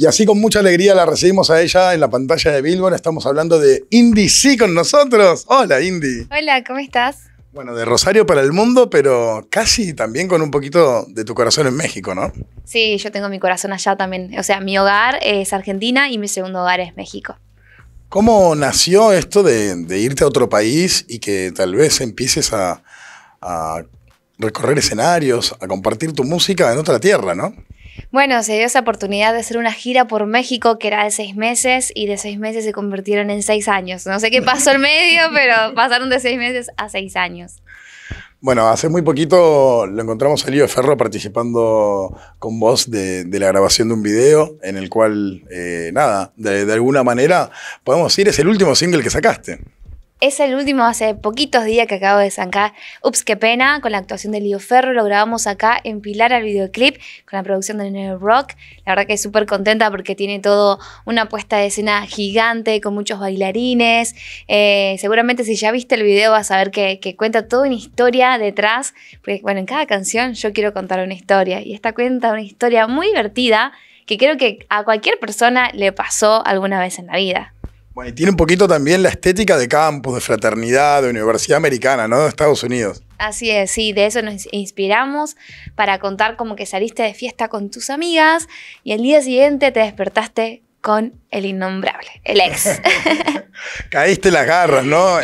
Y así con mucha alegría la recibimos a ella en la pantalla de Billboard. Estamos hablando de Indy sí con nosotros. Hola, Indy. Hola, ¿cómo estás? Bueno, de Rosario para el mundo, pero casi también con un poquito de tu corazón en México, ¿no? Sí, yo tengo mi corazón allá también. O sea, mi hogar es Argentina y mi segundo hogar es México. ¿Cómo nació esto de, irte a otro país y que tal vez empieces a recorrer escenarios, a compartir tu música en otra tierra, ¿no? Bueno, se dio esa oportunidad de hacer una gira por México que era de seis meses y de seis meses se convirtieron en seis años. No sé qué pasó en medio, pero pasaron de seis meses a seis años. Bueno, hace muy poquito lo encontramos a Lío Ferro participando con vos de, la grabación de un video en el cual, eh, nada, de, de alguna manera podemos decir es el último single que sacaste. Es el último hace poquitos días que acabo de zancar Ups, qué pena, con la actuación de Lío Ferro. Lo grabamos acá en Pilar al videoclip con la producción de Nero Rock. La verdad que súper contenta porque tiene todo una puesta de escena gigante con muchos bailarines. Eh, seguramente si ya viste el video vas a ver que, que, cuenta toda una historia detrás. Porque bueno, en cada canción yo quiero contar una historia y esta cuenta una historia muy divertida que creo que a cualquier persona le pasó alguna vez en la vida. Bueno, y tiene un poquito también la estética de campus, de fraternidad, de universidad americana, ¿no? De Estados Unidos. Así es, sí, de eso nos inspiramos para contar como que saliste de fiesta con tus amigas y el día siguiente te despertaste con el innombrable, el ex. Caíste las garras, ¿no?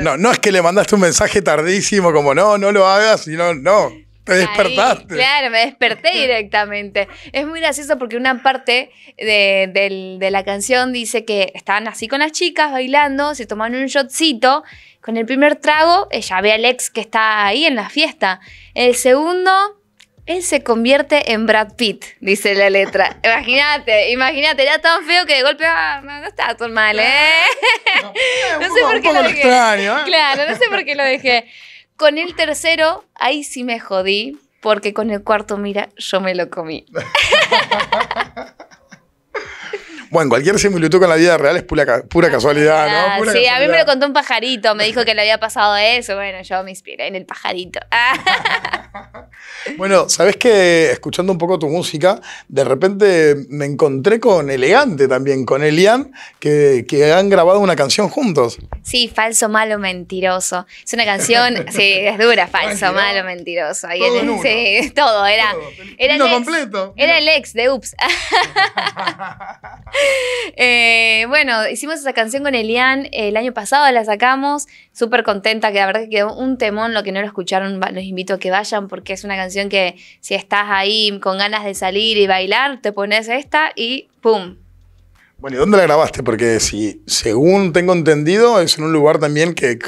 No, no es que le mandaste un mensaje tardísimo como no, no lo hagas, sino no. Me despertaste. claro, me desperté directamente. Es muy gracioso porque una parte de, la canción dice que estaban así con las chicas bailando, se tomaban un shotcito. Con el primer trago, ella eh, ve al ex que está ahí en la fiesta. El segundo, él se convierte en Brad Pitt, dice la letra. Imagínate, imagínate, era tan feo que de golpe, ah, no, estaba está tan mal, ¿eh? No, sé por qué lo dejé. ¿eh? Claro, no sé por qué lo dejé. Con el tercero, ahí sí me jodí, porque con el cuarto, mira, yo me lo comí. Bueno, cualquier similitud con la vida real es pura, pura ah, casualidad, ¿no? sí, a mí me lo contó un pajarito, me dijo que le había pasado eso. Bueno, yo me inspiré en el pajarito. bueno, sabes que escuchando un poco tu música, de repente me encontré con Elegante también, con Elian, que, han grabado una canción juntos. Sí, falso, malo, mentiroso. Es una canción, sí, es dura, falso, malo, mentiroso. todo, Sí, todo, era. Era, el completo. era el ex de Ups. Eh, bueno, hicimos esa canción con Elian eh, el año pasado, la sacamos, súper contenta, que la verdad que quedó un temón, lo que no lo escucharon, los invito a que vayan porque es una canción que si estás ahí con ganas de salir y bailar, te pones esta y ¡pum! Bueno, ¿y dónde la grabaste? Porque si, según tengo entendido, es en un lugar también que,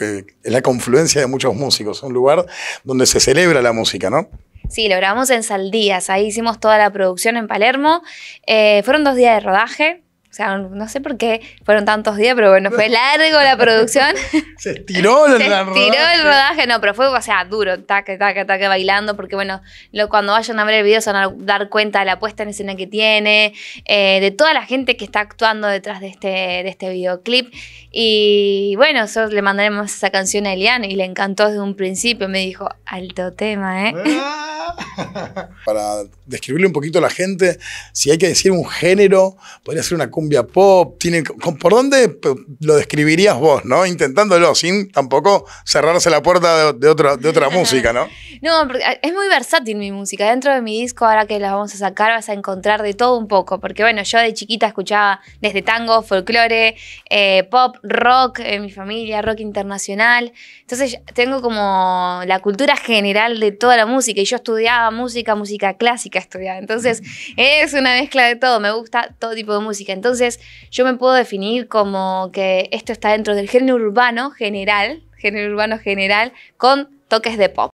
es la confluencia de muchos músicos, un lugar donde se celebra la música, ¿no? Sí, lo grabamos en Saldías, ahí hicimos toda la producción en Palermo. Eh, fueron dos días de rodaje, o sea, no sé por qué fueron tantos días, pero bueno, fue largo la producción. Se estiró el, Se estiró el rodaje. No, pero fue, o sea, duro, taque, taque, taque, bailando, porque bueno, lo, cuando vayan a ver el video se van a dar cuenta de la puesta en escena que tiene, eh, de toda la gente que está actuando detrás de este, de este videoclip. Y bueno, nosotros le mandaremos esa canción a Elian y le encantó desde un principio. Me dijo, alto tema, ¿eh? Ah. Para describirle un poquito a la gente, si hay que decir un género, podría ser una cumbia pop. Tiene, ¿Por dónde lo describirías vos, no? Intentándolo, sin tampoco cerrarse la puerta de, otra, de otra música, ¿no? No, es muy versátil mi música. Dentro de mi disco, ahora que la vamos a sacar, vas a encontrar de todo un poco. Porque bueno, yo de chiquita escuchaba desde tango, folclore, eh, pop, rock, en eh, mi familia, rock internacional. Entonces tengo como la cultura general de toda la música y yo estudié estudiaba música, música clásica estudiaba. Entonces, es una mezcla de todo, me gusta todo tipo de música. Entonces, yo me puedo definir como que esto está dentro del género urbano general, género urbano general, con toques de pop.